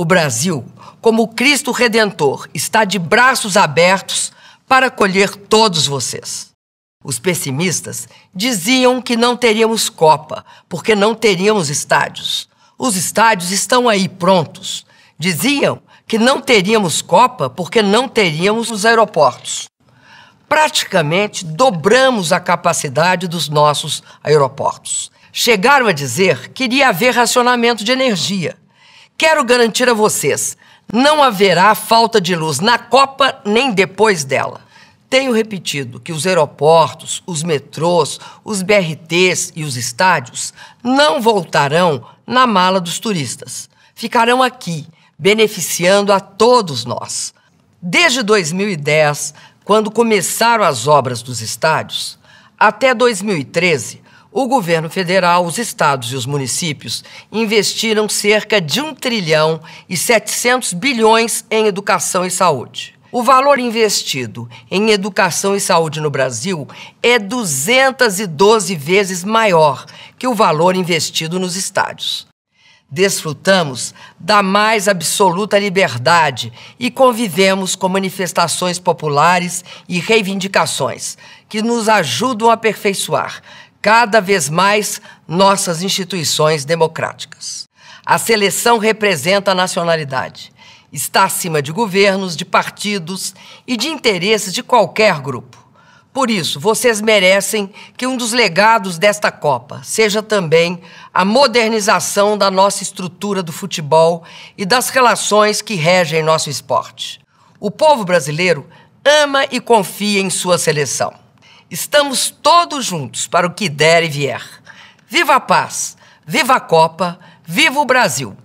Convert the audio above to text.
O Brasil, como Cristo Redentor, está de braços abertos para acolher todos vocês. Os pessimistas diziam que não teríamos Copa, porque não teríamos estádios. Os estádios estão aí prontos. Diziam que não teríamos Copa porque não teríamos os aeroportos. Praticamente dobramos a capacidade dos nossos aeroportos. Chegaram a dizer que iria haver racionamento de energia. Quero garantir a vocês: não haverá falta de luz na Copa nem depois dela. Tenho repetido que os aeroportos, os metrôs, os BRTs e os estádios não voltarão na mala dos turistas. Ficarão aqui, beneficiando a todos nós. Desde 2010, quando começaram as obras dos estádios, até 2013, o governo federal, os estados e os municípios investiram cerca de 1 trilhão e 700 bilhões em educação e saúde. O valor investido em educação e saúde no Brasil é 212 vezes maior que o valor investido nos estádios. Desfrutamos da mais absoluta liberdade e convivemos com manifestações populares e reivindicações que nos ajudam a aperfeiçoar cada vez mais nossas instituições democráticas. A seleção representa a nacionalidade. Está acima de governos, de partidos e de interesses de qualquer grupo. Por isso, vocês merecem que um dos legados desta Copa seja também a modernização da nossa estrutura do futebol e das relações que regem nosso esporte. O povo brasileiro ama e confia em sua seleção. Estamos todos juntos para o que der e vier. Viva a paz, viva a Copa, viva o Brasil!